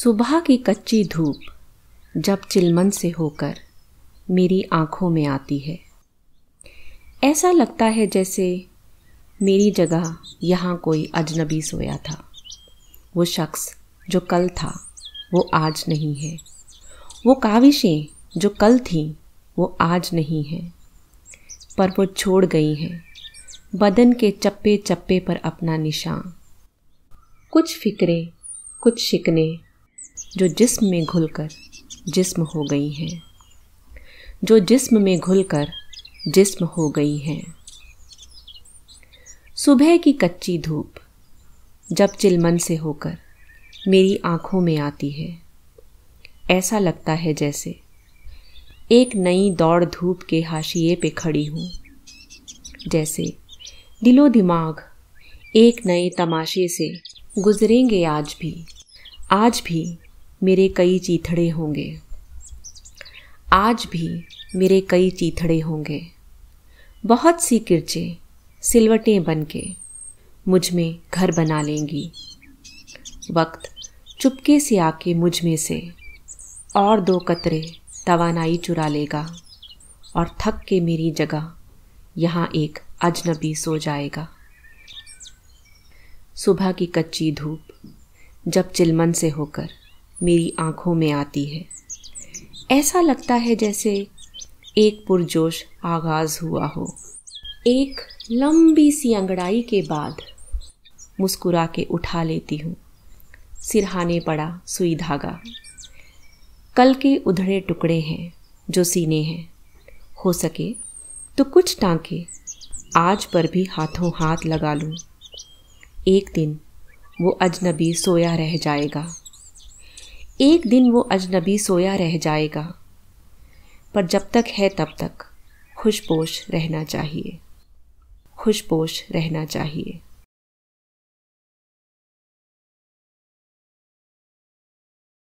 सुबह की कच्ची धूप जब चिलमन से होकर मेरी आंखों में आती है ऐसा लगता है जैसे मेरी जगह यहाँ कोई अजनबी सोया था वो शख्स जो कल था वो आज नहीं है वो काविशें जो कल थीं वो आज नहीं हैं पर वो छोड़ गई हैं बदन के चप्पे चप्पे पर अपना निशान कुछ फिक्रें कुछ शिकने जो जिस्म में घुलकर जिस्म हो गई हैं जो जिस्म में घुलकर जिस्म हो गई हैं सुबह की कच्ची धूप जब चिलमन से होकर मेरी आंखों में आती है ऐसा लगता है जैसे एक नई दौड़ धूप के हाशिए पे खड़ी हूँ जैसे दिलो दिमाग एक नए तमाशे से गुजरेंगे आज भी आज भी मेरे कई चीथड़े होंगे आज भी मेरे कई चीथड़े होंगे बहुत सी किरचे सिलवटें बन के मुझ में घर बना लेंगी वक्त चुपके से आके मुझ में से और दो कतरे तवानाई चुरा लेगा और थक के मेरी जगह यहाँ एक अजनबी सो जाएगा सुबह की कच्ची धूप जब चिलमन से होकर मेरी आंखों में आती है ऐसा लगता है जैसे एक पुरजोश आगाज़ हुआ हो एक लंबी सी अंगड़ाई के बाद मुस्कुरा के उठा लेती हूँ सिरहाने पड़ा सुई धागा कल के उधड़े टुकड़े हैं जो सीने हैं हो सके तो कुछ टाँके आज पर भी हाथों हाथ लगा लूँ एक दिन वो अजनबी सोया रह जाएगा एक दिन वो अजनबी सोया रह जाएगा पर जब तक है तब तक खुशपोश रहना चाहिए खुशपोश रहना चाहिए